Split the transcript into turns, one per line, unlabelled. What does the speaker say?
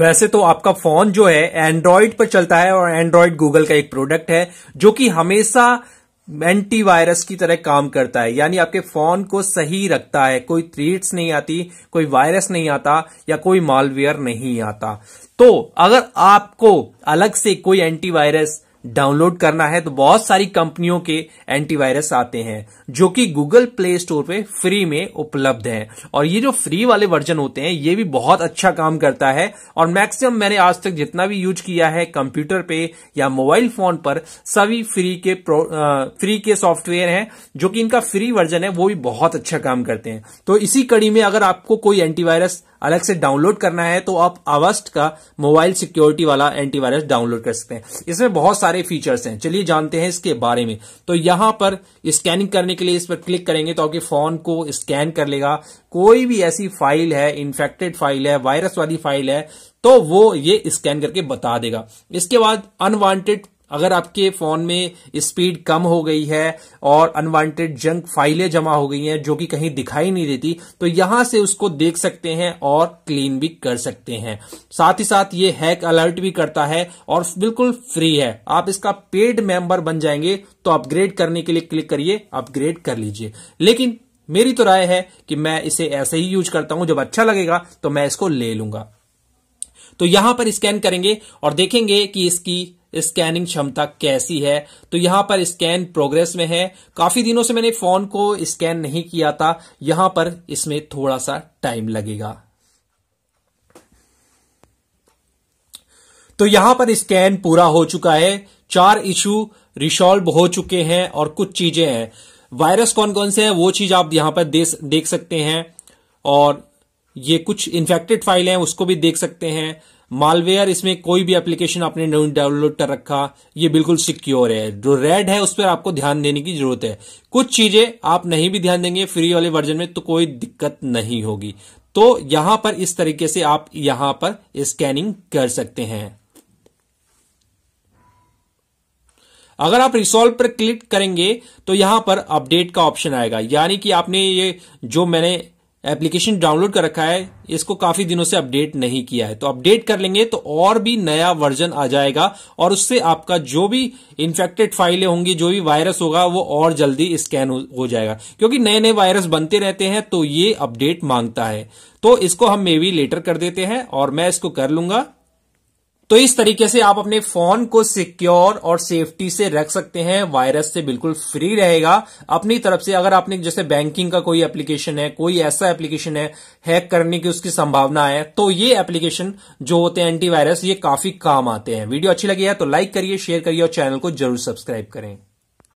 वैसे तो आपका फोन जो है एंड्रॉइड पर चलता है और एंड्रॉइड गूगल का एक प्रोडक्ट है जो कि हमेशा एंटीवायरस की तरह काम करता है यानी आपके फोन को सही रखता है कोई थ्रीट्स नहीं आती कोई वायरस नहीं आता या कोई मालवेयर नहीं आता तो अगर आपको अलग से कोई एंटीवायरस डाउनलोड करना है तो बहुत सारी कंपनियों के एंटीवायरस आते हैं जो कि गूगल प्ले स्टोर पे फ्री में उपलब्ध हैं और ये जो फ्री वाले वर्जन होते हैं ये भी बहुत अच्छा काम करता है और मैक्सिमम मैंने आज तक जितना भी यूज किया है कंप्यूटर पे या मोबाइल फोन पर सभी फ्री के प्रो, आ, फ्री के सॉफ्टवेयर हैं जो कि इनका फ्री वर्जन है वो भी बहुत अच्छा काम करते हैं तो इसी कड़ी में अगर आपको कोई एंटीवायरस अलग से डाउनलोड करना है तो आप अवस्ट का मोबाइल सिक्योरिटी वाला एंटीवायरस डाउनलोड कर सकते हैं इसमें बहुत सारे फीचर्स हैं चलिए जानते हैं इसके बारे में तो यहां पर स्कैनिंग करने के लिए इस पर क्लिक करेंगे तो आपके फोन को स्कैन कर लेगा कोई भी ऐसी फाइल है इन्फेक्टेड फाइल है वायरस वाली फाइल है तो वो ये स्कैन करके बता देगा इसके बाद अनवांटेड अगर आपके फोन में स्पीड कम हो गई है और अनवांटेड जंक फाइलें जमा हो गई हैं जो कि कहीं दिखाई नहीं देती तो यहां से उसको देख सकते हैं और क्लीन भी कर सकते हैं साथ ही साथ ये हैक अलर्ट भी करता है और बिल्कुल फ्री है आप इसका पेड मेंबर बन जाएंगे तो अपग्रेड करने के लिए क्लिक करिए अपग्रेड कर लीजिए लेकिन मेरी तो राय है कि मैं इसे ऐसे ही यूज करता हूं जब अच्छा लगेगा तो मैं इसको ले लूंगा तो यहां पर स्कैन करेंगे और देखेंगे कि इसकी स्कैनिंग क्षमता कैसी है तो यहां पर स्कैन प्रोग्रेस में है काफी दिनों से मैंने फोन को स्कैन नहीं किया था यहां पर इसमें थोड़ा सा टाइम लगेगा तो यहां पर स्कैन पूरा हो चुका है चार इशू रिसॉल्व हो चुके हैं और कुछ चीजें हैं वायरस कौन कौन से हैं वो चीज आप यहां पर देख सकते हैं और ये कुछ इन्फेक्टेड फाइल हैं उसको भी देख सकते हैं मालवेयर इसमें कोई भी एप्लीकेशन आपने डाउनलोड कर रखा ये बिल्कुल सिक्योर है जो रेड है उस पर आपको ध्यान देने की जरूरत है कुछ चीजें आप नहीं भी ध्यान देंगे फ्री वाले वर्जन में तो कोई दिक्कत नहीं होगी तो यहां पर इस तरीके से आप यहां पर स्कैनिंग कर सकते हैं अगर आप रिसोल्व पर क्लिक करेंगे तो यहां पर अपडेट का ऑप्शन आएगा यानी कि आपने ये जो मैंने एप्लीकेशन डाउनलोड कर रखा है इसको काफी दिनों से अपडेट नहीं किया है तो अपडेट कर लेंगे तो और भी नया वर्जन आ जाएगा और उससे आपका जो भी इन्फेक्टेड फाइलें होंगी जो भी वायरस होगा वो और जल्दी स्कैन हो जाएगा क्योंकि नए नए वायरस बनते रहते हैं तो ये अपडेट मांगता है तो इसको हम मे लेटर कर देते हैं और मैं इसको कर लूंगा तो इस तरीके से आप अपने फोन को सिक्योर और सेफ्टी से रख सकते हैं वायरस से बिल्कुल फ्री रहेगा अपनी तरफ से अगर आपने जैसे बैंकिंग का कोई एप्लीकेशन है कोई ऐसा एप्लीकेशन है हैक करने की उसकी संभावना है तो ये एप्लीकेशन जो होते हैं एंटीवायरस ये काफी काम आते हैं वीडियो अच्छी लगी है तो लाइक करिए शेयर करिए और चैनल को जरूर सब्सक्राइब करें